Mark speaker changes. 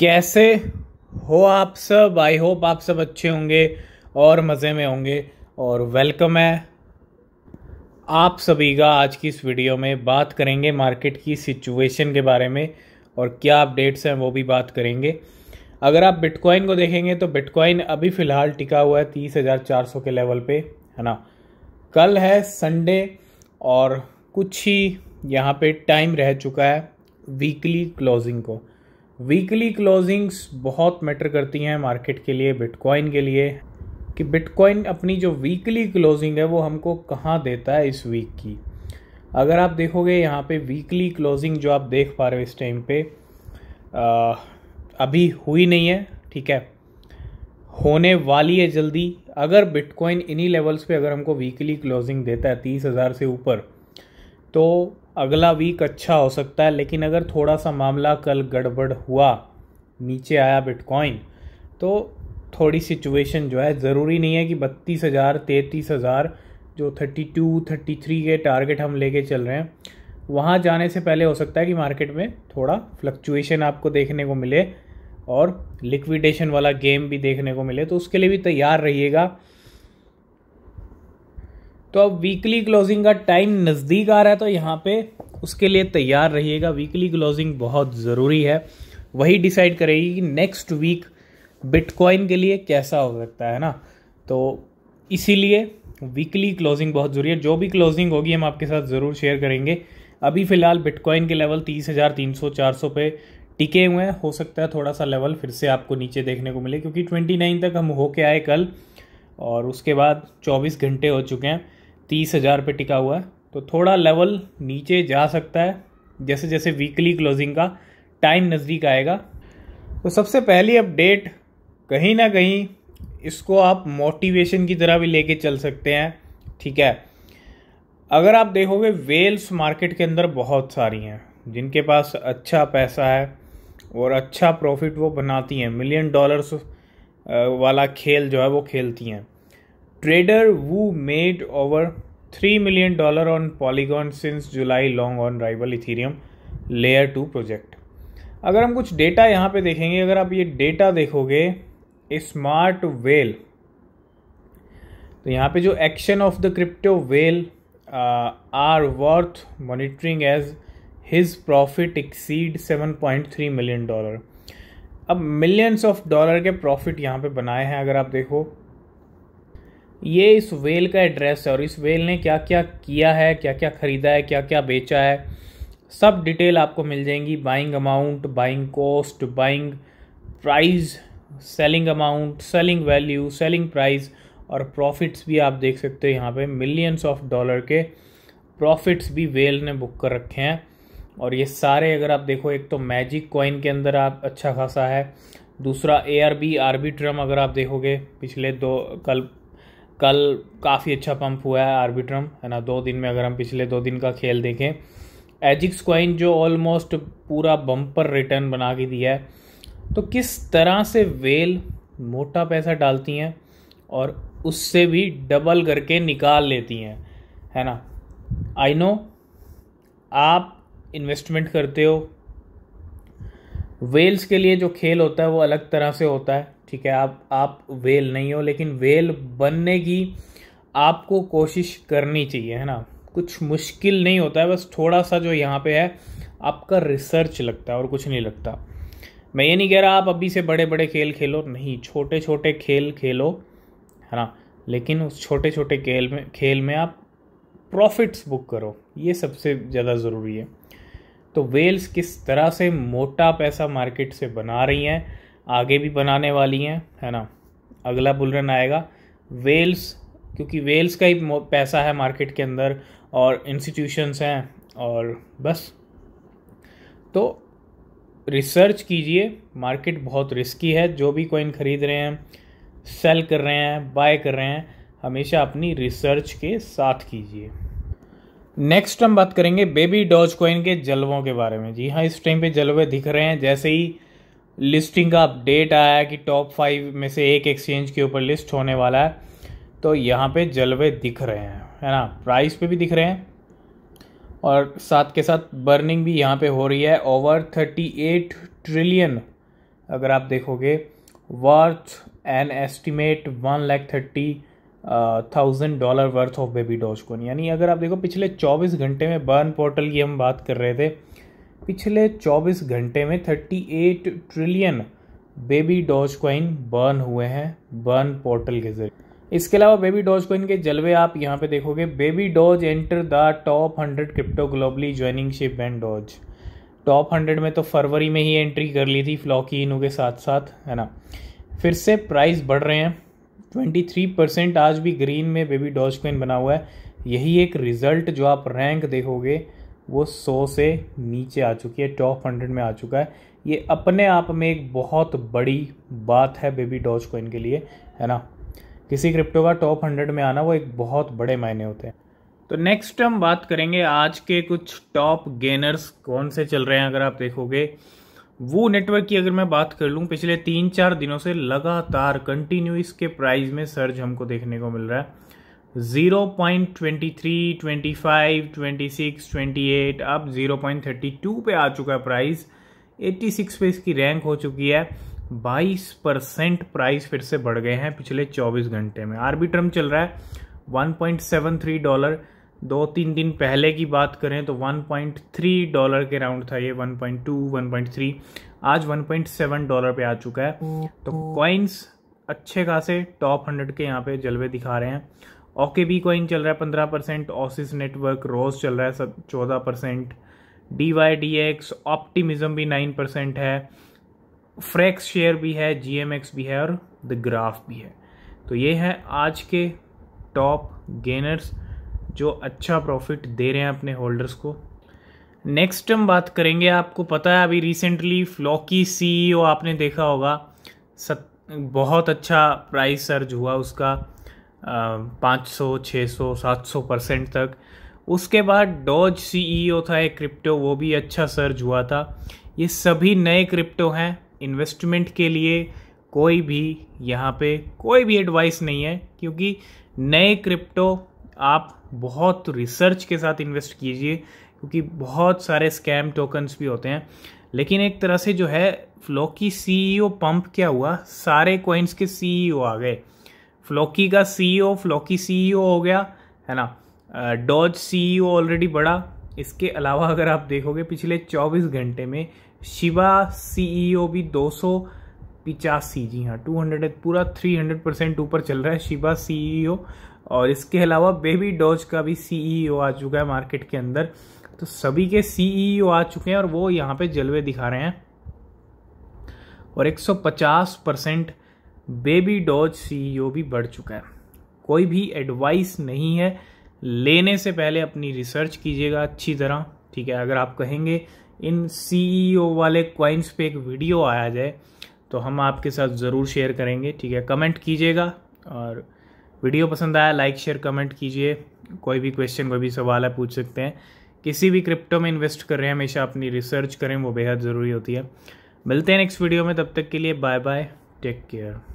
Speaker 1: कैसे हो आप सब आई होप आप सब अच्छे होंगे और मज़े में होंगे और वेलकम है आप सभी का आज की इस वीडियो में बात करेंगे मार्केट की सिचुएशन के बारे में और क्या अपडेट्स हैं वो भी बात करेंगे अगर आप बिटकॉइन को देखेंगे तो बिटकॉइन अभी फ़िलहाल टिका हुआ है तीस हज़ार चार सौ के लेवल पे है ना कल है संडे और कुछ ही यहाँ पे टाइम रह चुका है वीकली क्लोजिंग को वीकली क्लोजिंग्स बहुत मैटर करती हैं मार्केट के लिए बिटकॉइन के लिए कि बिटकॉइन अपनी जो वीकली क्लोजिंग है वो हमको कहाँ देता है इस वीक की अगर आप देखोगे यहाँ पे वीकली क्लोजिंग जो आप देख पा रहे हो इस टाइम पे आ, अभी हुई नहीं है ठीक है होने वाली है जल्दी अगर बिटकॉइन इन्हीं लेवल्स पे अगर हमको वीकली क्लोजिंग देता है तीस हज़ार से ऊपर तो अगला वीक अच्छा हो सकता है लेकिन अगर थोड़ा सा मामला कल गड़बड़ हुआ नीचे आया बिटकॉइन तो थोड़ी सिचुएशन जो है ज़रूरी नहीं है कि बत्तीस हज़ार तैंतीस हज़ार जो थर्टी टू थर्टी थ्री के टारगेट हम लेके चल रहे हैं वहाँ जाने से पहले हो सकता है कि मार्केट में थोड़ा फ्लक्चुएशन आपको देखने को मिले और लिक्विडेशन वाला गेम भी देखने को मिले तो उसके लिए भी तैयार रहिएगा तो अब वीकली क्लोजिंग का टाइम नज़दीक आ रहा है तो यहाँ पे उसके लिए तैयार रहिएगा वीकली क्लोजिंग बहुत ज़रूरी है वही डिसाइड करेगी कि नेक्स्ट वीक बिटकॉइन के लिए कैसा हो सकता है ना तो इसीलिए वीकली क्लोजिंग बहुत ज़रूरी है जो भी क्लोजिंग होगी हम आपके साथ ज़रूर शेयर करेंगे अभी फ़िलहाल बिटकॉइन के लेवल तीस हज़ार तीन सौ चार सौ पे टिके हुए हैं हो सकता है थोड़ा सा लेवल फिर से आपको नीचे देखने को मिले क्योंकि ट्वेंटी नाइन तक हम होके आए कल और उसके बाद चौबीस घंटे हो चुके हैं तीस हज़ार पर टिका हुआ है तो थोड़ा लेवल नीचे जा सकता है जैसे जैसे वीकली क्लोजिंग का टाइम नज़दीक आएगा तो सबसे पहली अपडेट कहीं ना कहीं इसको आप मोटिवेशन की तरह भी लेके चल सकते हैं ठीक है अगर आप देखोगे वेल्स मार्केट के अंदर बहुत सारी हैं जिनके पास अच्छा पैसा है और अच्छा प्रॉफिट वो बनाती हैं मिलियन डॉलर्स वाला खेल जो है वो खेलती हैं ट्रेडर वो made over three million dollar on Polygon since July long on rival Ethereum layer two project अगर हम कुछ डेटा यहाँ पे देखेंगे अगर आप ये डेटा देखोगे स्मार्ट वेल तो यहाँ पे जो action of the crypto whale are worth monitoring as his profit exceed seven point three million dollar अब मिलियंस ऑफ डॉलर के प्रॉफिट यहाँ पे बनाए हैं अगर आप देखो ये इस वेल का एड्रेस है और इस वेल ने क्या क्या किया है क्या क्या ख़रीदा है क्या क्या बेचा है सब डिटेल आपको मिल जाएंगी buying amount buying cost buying price selling amount selling value selling price और प्रॉफिट्स भी आप देख सकते हो यहाँ पे मिलियंस ऑफ डॉलर के प्रॉफिट्स भी वेल ने बुक कर रखे हैं और ये सारे अगर आप देखो एक तो मैजिक कॉइन के अंदर आप अच्छा खासा है दूसरा ए आर बी आर्बिट्रम अगर आप देखोगे पिछले दो कल कल काफ़ी अच्छा पंप हुआ है आर्बिट्रम है ना दो दिन में अगर हम पिछले दो दिन का खेल देखें एजिक्स क्वाइन जो ऑलमोस्ट पूरा बम्पर रिटर्न बना के दिया है तो किस तरह से वेल मोटा पैसा डालती हैं और उससे भी डबल करके निकाल लेती हैं है ना आई नो आप इन्वेस्टमेंट करते हो वेल्स के लिए जो खेल होता है वो अलग तरह से होता है ठीक है आप आप वेल नहीं हो लेकिन वेल बनने की आपको कोशिश करनी चाहिए है ना कुछ मुश्किल नहीं होता है बस थोड़ा सा जो यहाँ पे है आपका रिसर्च लगता है और कुछ नहीं लगता मैं ये नहीं कह रहा आप अभी से बड़े बड़े खेल खेलो नहीं छोटे छोटे खेल खेलो है ना लेकिन उस छोटे छोटे खेल में खेल में आप प्रॉफिट्स बुक करो ये सबसे ज़्यादा ज़रूरी है तो वेल्स किस तरह से मोटा पैसा मार्केट से बना रही हैं आगे भी बनाने वाली हैं है ना अगला बुलरन आएगा वेल्स क्योंकि वेल्स का ही पैसा है मार्केट के अंदर और इंस्टीट्यूशंस हैं और बस तो रिसर्च कीजिए मार्केट बहुत रिस्की है जो भी कॉइन ख़रीद रहे हैं सेल कर रहे हैं बाय कर रहे हैं हमेशा अपनी रिसर्च के साथ कीजिए नेक्स्ट हम बात करेंगे बेबी डॉज कॉइन के जलवों के बारे में जी हाँ इस टाइम पे जलवे दिख रहे हैं जैसे ही लिस्टिंग का अपडेट आया है कि टॉप फाइव में से एक एक्सचेंज के ऊपर लिस्ट होने वाला है तो यहाँ पे जलवे दिख रहे हैं है ना प्राइस पे भी दिख रहे हैं और साथ के साथ बर्निंग भी यहाँ पे हो रही है ओवर थर्टी एट ट्रिलियन अगर आप देखोगे worth an estimate one lakh thirty thousand dollar worth of Baby Doge Coin यानी अगर आप देखो पिछले चौबीस घंटे में बर्न पोर्टल की हम बात कर रहे थे पिछले 24 घंटे में 38 trillion Baby Doge Coin burn हुए हैं बर्न पोर्टल के जरिए इसके अलावा बेबी डॉज कॉइन के जलवे आप यहाँ पे देखोगे Baby Doge enter the top 100 crypto globally joining Shib and Doge top 100 में तो फरवरी में ही एंट्री कर ली थी फ्लॉकी इनू के साथ साथ है ना फिर से प्राइस बढ़ रहे हैं 23 परसेंट आज भी ग्रीन में बेबी डॉज कॉइन बना हुआ है यही एक रिज़ल्ट जो आप रैंक देखोगे वो सौ से नीचे आ चुकी है टॉप हंड्रेड में आ चुका है ये अपने आप में एक बहुत बड़ी बात है बेबी डॉज कोइन के लिए है ना किसी क्रिप्टो का टॉप हंड्रेड में आना वो एक बहुत बड़े मायने होते हैं तो नेक्स्ट हम बात करेंगे आज के कुछ टॉप गेनर्स कौन से चल रहे हैं अगर आप देखोगे वो नेटवर्क की अगर मैं बात कर लूँ पिछले तीन चार दिनों से लगातार कंटिन्यू इसके प्राइस में सर्ज हमको देखने को मिल रहा है zero point twenty three twenty five twenty six twenty eight अब ज़ीरो पॉइंट थर्टी टू पर आ चुका है प्राइस एट्टी सिक्स पे इसकी रैंक हो चुकी है बाईस परसेंट प्राइस फिर से बढ़ गए हैं पिछले चौबीस घंटे में आर्बिट्रम चल रहा है one point seven three dollar दो तीन दिन पहले की बात करें तो वन पॉइंट थ्री डॉलर के राउंड था ये one point two one point three आज वन पॉइंट सेवन डॉलर पे आ चुका है तो कॉइन्स अच्छे खासे टॉप हंड्रेड के यहाँ पे जलवे दिखा रहे हैं ओके बी कॉइन चल रहा है पंद्रह परसेंट ऑसिस नेटवर्क रोज चल रहा है सब चौदह percent D Y D X Optimism भी नाइन परसेंट है फ्रैक्स शेयर भी है जी एम एक्स भी है और द ग्राफ भी है तो ये है आज के टॉप गेनर्स जो अच्छा प्रॉफिट दे रहे हैं अपने होल्डर्स को नेक्स्ट हम बात करेंगे आपको पता है अभी रिसेंटली फ्लॉकी सीईओ आपने देखा होगा सत बहुत अच्छा प्राइस सर्ज हुआ उसका पाँच सौ छः सौ सात सौ परसेंट तक उसके बाद डॉज सीईओ e था एक क्रिप्टो वो भी अच्छा सर्ज हुआ था ये सभी नए क्रिप्टो हैं इन्वेस्टमेंट के लिए कोई भी यहाँ पे कोई भी एडवाइस नहीं है क्योंकि नए क्रिप्टो आप बहुत रिसर्च के साथ इन्वेस्ट कीजिए क्योंकि बहुत सारे स्कैम टोकन्स भी होते हैं लेकिन एक तरह से जो है फ्लोकी सीईओ e पंप क्या हुआ सारे कॉइन्स के सीईओ e आ गए फ्लॉकी का सीईओ फ्लॉकी सीईओ हो गया है ना डॉज सीईओ ऑलरेडी बड़ा इसके अलावा अगर आप देखोगे पिछले 24 घंटे में शिवा सीईओ e भी दो पिचासी जी हाँ टू हंड्रेड पूरा थ्री हंड्रेड परसेंट ऊपर चल रहा है शिवा सीईओ e और इसके अलावा बेबी डॉज का भी सीईओ e आ चुका है मार्केट के अंदर तो सभी के सीईओ आ चुके हैं और वो यहाँ पे जलवे दिखा रहे हैं और 150 परसेंट बेबी डॉज सीईओ भी बढ़ चुका है कोई भी एडवाइस नहीं है लेने से पहले अपनी रिसर्च कीजिएगा अच्छी तरह ठीक है अगर आप कहेंगे इन सीईओ वाले क्वाइंस पे एक वीडियो आया जाए तो हम आपके साथ ज़रूर शेयर करेंगे ठीक है कमेंट कीजिएगा और वीडियो पसंद आया लाइक शेयर कमेंट कीजिए कोई भी क्वेश्चन कोई भी सवाल है पूछ सकते हैं किसी भी क्रिप्टो में इन्वेस्ट कर रहे हैं हमेशा अपनी रिसर्च करें वो बेहद ज़रूरी होती है मिलते हैं नेक्स्ट वीडियो में तब तक के लिए बाय बाय टेक केयर